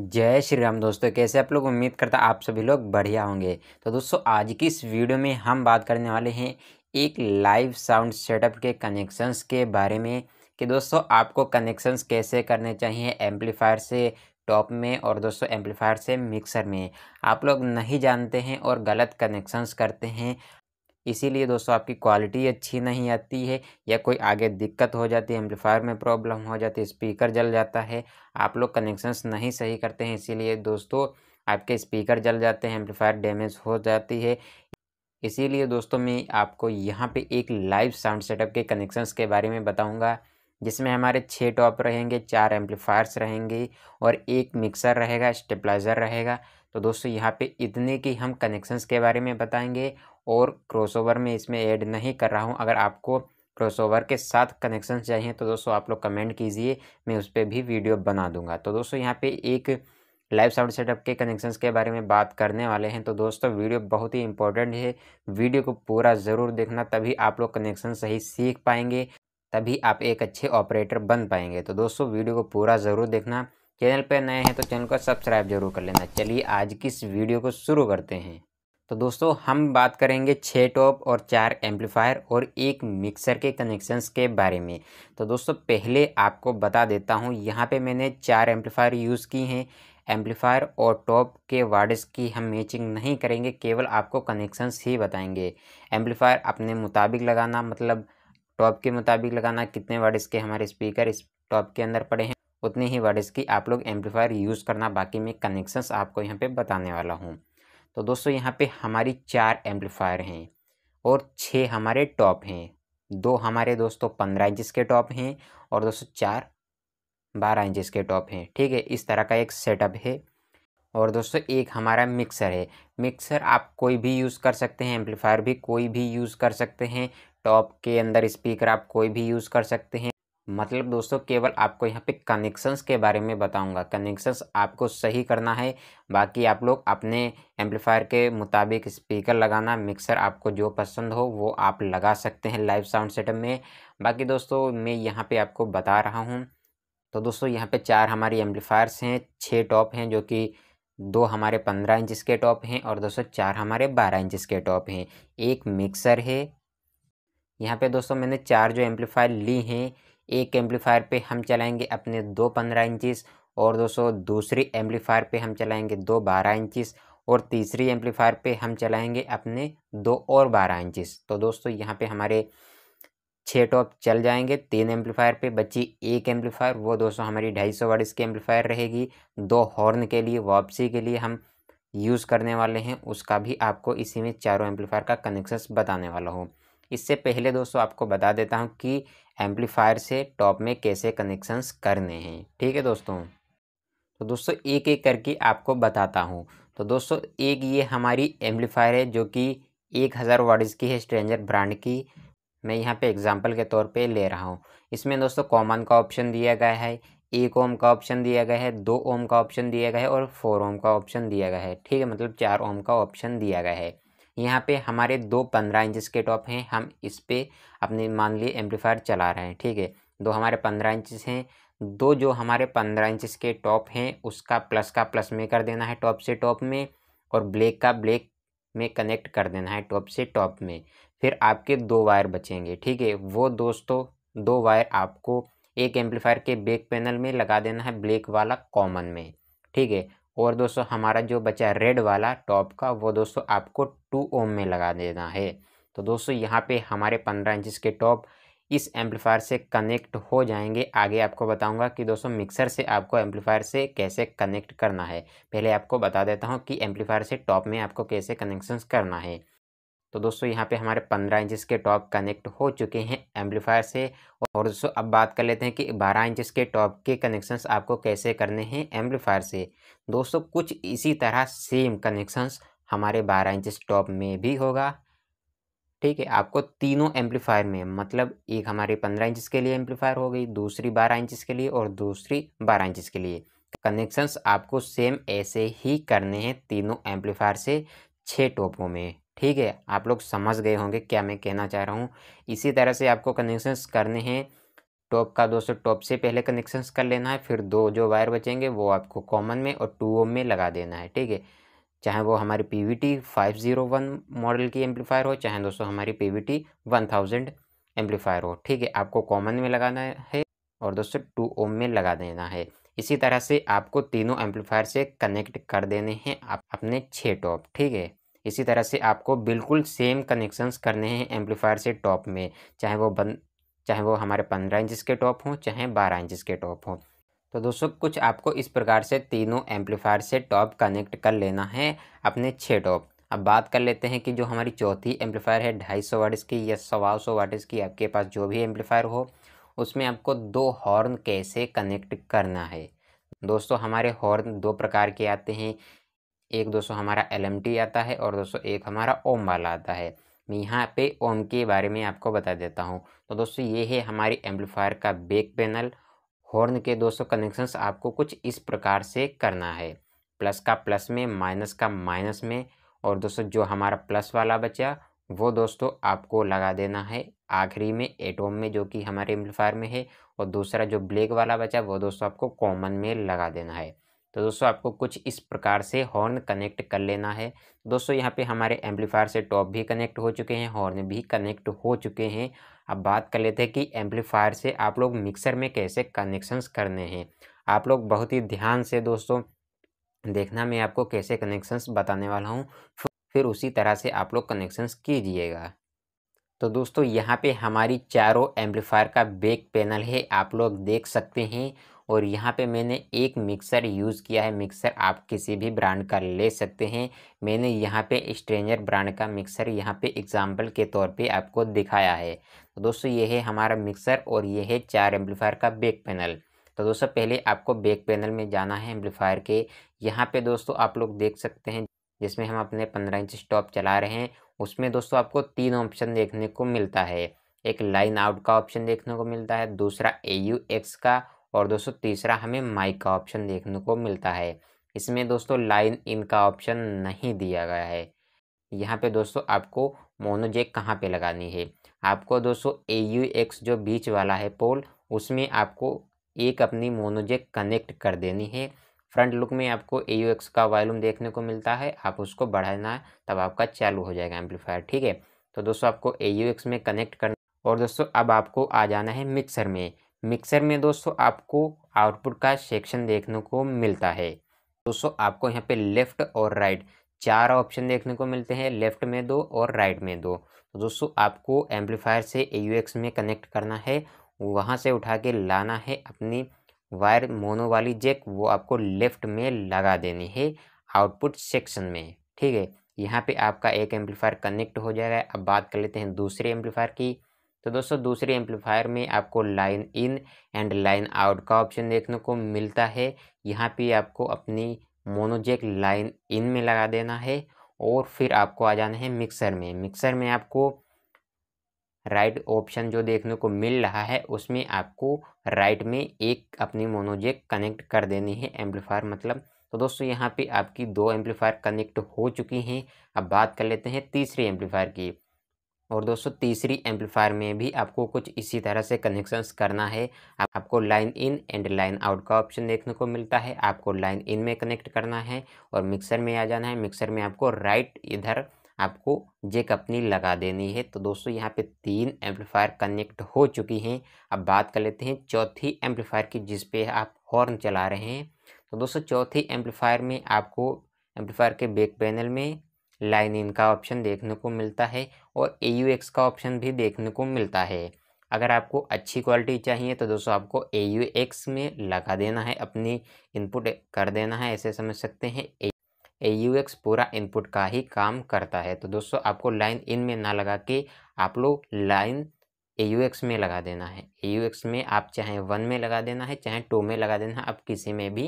जय श्री राम दोस्तों कैसे आप लोग उम्मीद करता आप सभी लोग बढ़िया होंगे तो दोस्तों आज की इस वीडियो में हम बात करने वाले हैं एक लाइव साउंड सेटअप के कनेक्शंस के बारे में कि दोस्तों आपको कनेक्शंस कैसे करने चाहिए एम्पलीफायर से टॉप में और दोस्तों एम्पलीफायर से मिक्सर में आप लोग नहीं जानते हैं और गलत कनेक्शंस करते हैं इसीलिए दोस्तों आपकी क्वालिटी अच्छी नहीं आती है या कोई आगे दिक्कत हो जाती है एम्पलीफायर में प्रॉब्लम हो जाती है स्पीकर जल जाता है आप लोग कनेक्शंस नहीं सही करते हैं इसीलिए दोस्तों आपके स्पीकर जल जाते हैं एम्पलीफायर डैमेज हो जाती है इसीलिए दोस्तों मैं आपको यहाँ पे एक लाइव साउंड सेटअप के कनेक्शंस के बारे में बताऊँगा जिसमें हमारे छः टॉप रहेंगे चार एम्पलीफायर्स रहेंगे और एक मिक्सर रहेगा स्टेपलाइज़र रहेगा तो दोस्तों यहाँ पे इतने की हम कनेक्शंस के बारे में बताएंगे और क्रॉसओवर में इसमें ऐड नहीं कर रहा हूँ अगर आपको क्रॉसओवर के साथ कनेक्शन चाहिए तो दोस्तों आप लोग कमेंट कीजिए मैं उस पर भी वीडियो बना दूंगा तो दोस्तों यहाँ पे एक लाइव साउंड सेटअप के कनेक्शंस के बारे में बात करने वाले हैं तो दोस्तों वीडियो बहुत ही इंपॉर्टेंट है वीडियो को पूरा ज़रूर देखना तभी आप लोग कनेक्शन सही सीख पाएंगे तभी आप एक अच्छे ऑपरेटर बन पाएंगे तो दोस्तों वीडियो को पूरा ज़रूर देखना चैनल पर नए हैं तो चैनल को सब्सक्राइब जरूर कर लेना चलिए आज की इस वीडियो को शुरू करते हैं तो दोस्तों हम बात करेंगे छः टॉप और चार एम्पलीफायर और एक मिक्सर के कनेक्शंस के बारे में तो दोस्तों पहले आपको बता देता हूँ यहाँ पे मैंने चार एम्पलीफायर यूज़ की हैं एम्पलीफायर और टॉप के वार्डस की हम मैचिंग नहीं करेंगे केवल आपको कनेक्शंस ही बताएंगे एम्पलीफायर अपने मुताबिक लगाना मतलब टॉप के मुताबिक लगाना कितने वार्डस के हमारे स्पीकर इस टॉप के अंदर पड़े हैं उतने ही वार्ड्स की आप लोग एम्पलीफायर यूज़ करना बाकी मैं कनेक्शंस आपको यहाँ पे बताने वाला हूँ तो दोस्तों यहाँ पे हमारी चार एम्पलीफायर हैं और छः हमारे टॉप हैं दो हमारे दोस्तों पंद्रह इंचज़ के टॉप हैं और दोस्तों चार बारह इंचज़ के टॉप हैं ठीक है इस तरह का एक सेटअप है और दोस्तों एक हमारा मिक्सर है मिक्सर आप कोई भी यूज़ कर सकते हैं एम्पलीफायर भी कोई भी यूज़ कर सकते हैं टॉप के अंदर स्पीकर आप कोई भी यूज़ कर सकते हैं मतलब दोस्तों केवल आपको यहाँ पे कनेक्शंस के बारे में बताऊंगा कनेक्शंस आपको सही करना है बाकी आप लोग अपने एम्पलीफायर के मुताबिक स्पीकर लगाना मिक्सर आपको जो पसंद हो वो आप लगा सकते हैं लाइव साउंड सेटअप में बाकी दोस्तों मैं यहाँ पे आपको बता रहा हूँ तो दोस्तों यहाँ पे चार हमारी एम्पलीफायर्स हैं छः टॉप हैं जो कि दो हमारे पंद्रह इंच के टॉप हैं और दोस्तों चार हमारे बारह इंच के टॉप हैं एक मिक्सर है यहाँ पर दोस्तों मैंने चार जो एम्पलीफायर ली हैं एक एम्पलीफायर पे हम चलाएंगे अपने दो पंद्रह इंचिस और दोस्तों दूसरी एम्पलीफायर पे हम चलाएंगे दो बारह इंचिस और तीसरी एम्पलीफायर पे हम चलाएंगे अपने दो और बारह इंचिस तो दोस्तों यहाँ पे हमारे छः टॉप चल जाएंगे तीन एम्पलीफायर पे बची एक एम्पलीफायर वो दोस्तों हमारी ढाई सौ वाट की एम्पलीफायर रहेगी दो हॉर्न के लिए वापसी के लिए हम यूज़ करने वाले हैं उसका भी आपको इसी में चारों एम्पलीफायर का कनेक्शन बताने वाला हूँ इससे पहले दोस्तों आपको बता देता हूँ कि एम्पलीफायर से टॉप में कैसे कनेक्शंस करने हैं ठीक है दोस्तों तो दोस्तों एक एक करके आपको बताता हूँ तो दोस्तों एक ये हमारी एम्पलीफायर है जो कि एक हज़ार वर्ड्स की है स्ट्रेंजर ब्रांड की मैं यहाँ पे एग्जांपल के तौर पे ले रहा हूँ इसमें दोस्तों कॉमन का ऑप्शन दिया गया है एक ओम का ऑप्शन दिया गया है दो ओम का ऑप्शन दिया गया है और फोर ओम का ऑप्शन दिया गया है ठीक है मतलब चार ओम का ऑप्शन दिया गया है यहाँ पे हमारे दो पंद्रह इंचज़ के टॉप हैं हम इस पर अपने मान लिए एम्पलीफायर चला रहे हैं ठीक है दो हमारे पंद्रह इंचज़ हैं दो जो हमारे पंद्रह इंचज़ के टॉप हैं उसका प्लस का प्लस में कर देना है टॉप से टॉप में और ब्लैक का ब्लैक में कनेक्ट कर देना है टॉप से टॉप में फिर आपके दो वायर बचेंगे ठीक है वो दोस्तों दो वायर आपको एक एम्पलीफायर के बैक पैनल में लगा देना है ब्लैक वाला कॉमन में ठीक है और दोस्तों हमारा जो बचा रेड वाला टॉप का वो दोस्तों आपको टू ओम में लगा देना है तो दोस्तों यहाँ पे हमारे पंद्रह इंच के टॉप इस एम्पलीफायर से कनेक्ट हो जाएंगे आगे आपको बताऊंगा कि दोस्तों मिक्सर से आपको एम्पलीफायर से कैसे कनेक्ट करना है पहले आपको बता देता हूँ कि एम्पलीफायर से टॉप में आपको कैसे कनेक्शंस करना है तो दोस्तों यहाँ पे हमारे पंद्रह इंचज़ के टॉप कनेक्ट हो चुके हैं एम्पलीफायर से और दोस्तों अब बात कर लेते हैं कि बारह इंचज़ के टॉप के कनेक्शंस आपको कैसे करने हैं एम्पलीफायर से दोस्तों कुछ इसी तरह सेम कनेक्शंस हमारे बारह इंचज़ टॉप में भी होगा ठीक है आपको तीनों एम्पलीफायर में मतलब एक हमारे पंद्रह इंचज़ के लिए एम्पलीफायर हो गई दूसरी बारह इंचज़ के लिए और दूसरी बारह इंचज़ के लिए कनेक्शंस आपको सेम ऐसे ही करने हैं तीनों एम्पलीफायर से छः टोपों में ठीक है आप लोग समझ गए होंगे क्या मैं कहना चाह रहा हूँ इसी तरह से आपको कनेक्शंस करने हैं टॉप का दोस्तों टॉप से पहले कनेक्शंस कर लेना है फिर दो जो वायर बचेंगे वो आपको कॉमन में और टू ओम में लगा देना है ठीक है चाहे वो हमारी P V T five zero one model की एम्पलीफायर हो चाहे दोस्तों हमारी P V T one thousand amplifier हो ठीक है आपको कॉमन में लगाना है और दोस्तों टू ओम में लगा देना है इसी तरह से आपको तीनों एम्पलीफायर से कनेक्ट कर देने हैं आप अपने छः टॉप ठीक है इसी तरह से आपको बिल्कुल सेम कनेक्शंस करने हैं एम्पलीफायर से टॉप में चाहे वो बन चाहे वो हमारे पंद्रह इंचज़ के टॉप हों चाहे बारह इंचज़ के टॉप हों तो दोस्तों कुछ आपको इस प्रकार से तीनों एम्पलीफायर से टॉप कनेक्ट कर लेना है अपने छः टॉप अब बात कर लेते हैं कि जो हमारी चौथी एम्पलीफायर है ढाई सौ वाट्स की या सवा सौ वाट्स की आपके पास जो भी एम्पलीफायर हो उसमें आपको दो हॉर्न कैसे कनेक्ट करना है दोस्तों हमारे हॉर्न दो प्रकार के आते हैं एक दोस्तों हमारा एल आता है और दोस्तों एक हमारा ओम वाला आता है मैं यहाँ पे ओम के बारे में आपको बता देता हूँ तो दोस्तों ये है हमारे एम्पलीफायर का बेक पैनल हॉर्न के दोस्तों कनेक्शंस आपको कुछ इस प्रकार से करना है प्लस का प्लस में माइनस का माइनस में और दोस्तों जो हमारा प्लस वाला बचा वो दोस्तों आपको लगा देना है आखिरी में एटोम में जो कि हमारे एम्पलीफायर में है और दूसरा जो ब्लैक वाला बचा वो दोस्तों आपको कॉमन में लगा देना है तो दोस्तों आपको कुछ इस प्रकार से हॉर्न कनेक्ट कर लेना है दोस्तों यहाँ पे हमारे एम्पलीफायर से टॉप भी कनेक्ट हो चुके हैं हॉर्न भी कनेक्ट हो चुके हैं अब बात कर लेते हैं कि एम्पलीफायर से आप लोग मिक्सर में कैसे कनेक्शंस करने हैं आप लोग बहुत ही ध्यान से दोस्तों देखना मैं आपको कैसे कनेक्शंस बताने वाला हूँ फिर उसी तरह से आप लोग कनेक्शंस कीजिएगा तो दोस्तों यहाँ पे हमारी चारों एम्पलीफायर का बैक पैनल है आप लोग देख सकते हैं और यहाँ पे मैंने एक मिक्सर यूज़ किया है मिक्सर आप किसी भी ब्रांड का ले सकते हैं मैंने यहाँ पे स्ट्रेंजर ब्रांड का मिक्सर यहाँ पे एग्जाम्पल के तौर पे आपको दिखाया है तो दोस्तों ये है हमारा मिक्सर और ये है चार एम्पलीफायर का बैक पैनल तो दोस्तों पहले आपको बैक पैनल में जाना है एम्पलीफायर के यहाँ पर दोस्तों आप लोग देख सकते हैं जिसमें हम अपने पंद्रह इंच स्टॉप चला रहे हैं उसमें दोस्तों आपको तीन ऑप्शन देखने को मिलता है एक लाइन आउट का ऑप्शन देखने को मिलता है दूसरा ए यू एक्स का और दोस्तों तीसरा हमें माइक का ऑप्शन देखने को मिलता है इसमें दोस्तों लाइन इन का ऑप्शन नहीं दिया गया है यहाँ पे दोस्तों आपको मोनोजेक कहाँ पे लगानी है आपको दोस्तों ए यू एक्स जो बीच वाला है पोल उसमें आपको एक अपनी मोनोजेक कनेक्ट कर देनी है फ्रंट लुक में आपको ए यू एक्स का वॉल्यूम देखने को मिलता है आप उसको बढ़ाना है तब आपका चालू हो जाएगा एम्पलीफायर ठीक है तो दोस्तों आपको ए यू एक्स में कनेक्ट करना और दोस्तों अब आपको आ जाना है मिक्सर में मिक्सर में दोस्तों आपको आउटपुट का सेक्शन देखने को मिलता है दोस्तों आपको यहाँ पे लेफ़्ट और राइट चार ऑप्शन देखने को मिलते हैं लेफ़्ट में दो और राइट में दो तो दोस्तों आपको एम्पलीफायर से ए में कनेक्ट करना है वहाँ से उठा के लाना है अपनी वायर मोनो वाली जेक वो आपको लेफ्ट में लगा देनी है आउटपुट सेक्शन में ठीक है यहाँ पे आपका एक एम्पलीफायर कनेक्ट हो जाएगा अब बात कर लेते हैं दूसरे एम्पलीफायर की तो दोस्तों दूसरे एम्पलीफायर में आपको line in and line out का ऑप्शन देखने को मिलता है यहाँ पे आपको अपनी मोनोजेक लाइन इन में लगा देना है और फिर आपको आ जाना है मिक्सर में मिक्सर में आपको राइट ऑप्शन जो देखने को मिल रहा है उसमें आपको राइट में एक अपनी मोनोजेक कनेक्ट कर देनी है एम्पलीफायर मतलब तो दोस्तों यहाँ पे आपकी दो एम्पलीफायर कनेक्ट हो चुकी हैं अब बात कर लेते हैं तीसरी एम्पलीफायर की और दोस्तों तीसरी एम्पलीफायर में भी आपको कुछ इसी तरह से कनेक्शंस करना है आपको line in and line out का ऑप्शन देखने को मिलता है आपको लाइन इन में कनेक्ट करना है और मिक्सर में आ जाना है मिक्सर में आपको राइट इधर आपको जेक अपनी लगा देनी है तो दोस्तों यहाँ पे तीन एम्पलीफायर कनेक्ट हो चुकी हैं अब बात कर लेते हैं चौथी एम्पलीफायर की जिस पे आप हॉर्न चला रहे हैं तो दोस्तों चौथी एम्पलीफायर में आपको एम्पलीफायर के बैक पैनल में लाइन इन का ऑप्शन देखने को मिलता है और ए यू एक्स का ऑप्शन भी देखने को मिलता है अगर आपको अच्छी क्वालिटी चाहिए तो दोस्तों आपको ए यू एक्स में लगा देना है अपनी इनपुट कर देना है ऐसे समझ सकते हैं ए यू एक्स पूरा इनपुट का ही काम करता है तो दोस्तों आपको लाइन इन में ना लगा के आप लोग लाइन ए यू एक्स में लगा देना है ए यू एक्स में आप चाहे वन में लगा देना है चाहे टू में लगा देना है आप किसी में भी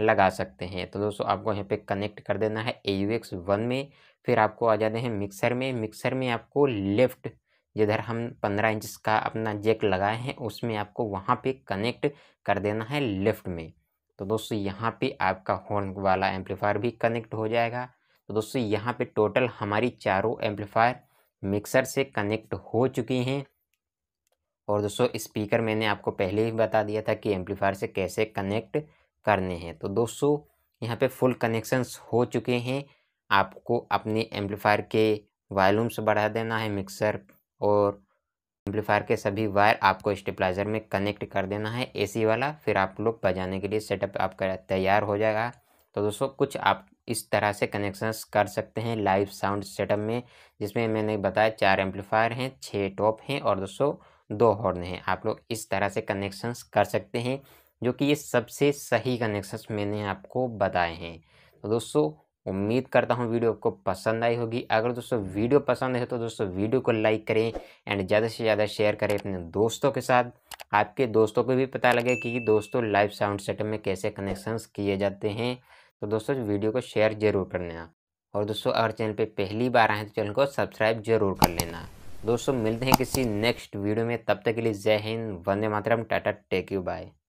लगा सकते हैं तो दोस्तों आपको यहाँ पे कनेक्ट कर देना है ए यू एक्स वन में फिर आपको आ जाते हैं मिक्सर में मिक्सर में आपको लेफ्ट जिधर हम पंद्रह इंच का अपना जेक लगाए हैं उसमें आपको वहाँ पे कनेक्ट कर देना है लेफ्ट में तो दोस्तों यहाँ पे आपका हॉर्न वाला एम्पलीफायर भी कनेक्ट हो जाएगा तो दोस्तों यहाँ पे टोटल हमारी चारों एम्पलीफायर मिक्सर से कनेक्ट हो चुकी हैं और दोस्तों स्पीकर मैंने आपको पहले ही बता दिया था कि एम्पलीफायर से कैसे कनेक्ट करने हैं तो दोस्तों यहाँ पे फुल कनेक्शंस हो चुके हैं आपको अपने एम्पलीफायर के वॉल्यूम्स बढ़ा देना है मिक्सर और एम्पलीफायर के सभी वायर आपको स्टेबलाइज़र में कनेक्ट कर देना है एसी वाला फिर आप लोग बजाने के लिए सेटअप आपका तैयार हो जाएगा तो दोस्तों कुछ आप इस तरह से कनेक्शंस कर सकते हैं लाइव साउंड सेटअप में जिसमें मैंने बताया चार एम्पलीफायर हैं छः टॉप हैं और दोस्तों दो हॉर्न हैं आप लोग इस तरह से कनेक्शंस कर सकते हैं जो कि ये सबसे सही कनेक्शंस मैंने आपको बताए हैं तो दोस्तों उम्मीद करता हूँ वीडियो आपको पसंद आई होगी अगर दोस्तों वीडियो पसंद है तो दोस्तों वीडियो को लाइक करें एंड ज़्यादा से ज़्यादा शेयर करें अपने दोस्तों के साथ आपके दोस्तों को भी पता लगे कि दोस्तों लाइव साउंड सेटअप में कैसे कनेक्शंस किए जाते हैं तो दोस्तों वीडियो को शेयर ज़रूर कर लेना और दोस्तों अगर चैनल पर पहली बार आए तो चैनल को सब्सक्राइब जरूर कर लेना दोस्तों मिलते हैं किसी नेक्स्ट वीडियो में तब तक के लिए जय हिंद वंदे मातरम टाटा टेक यू बाय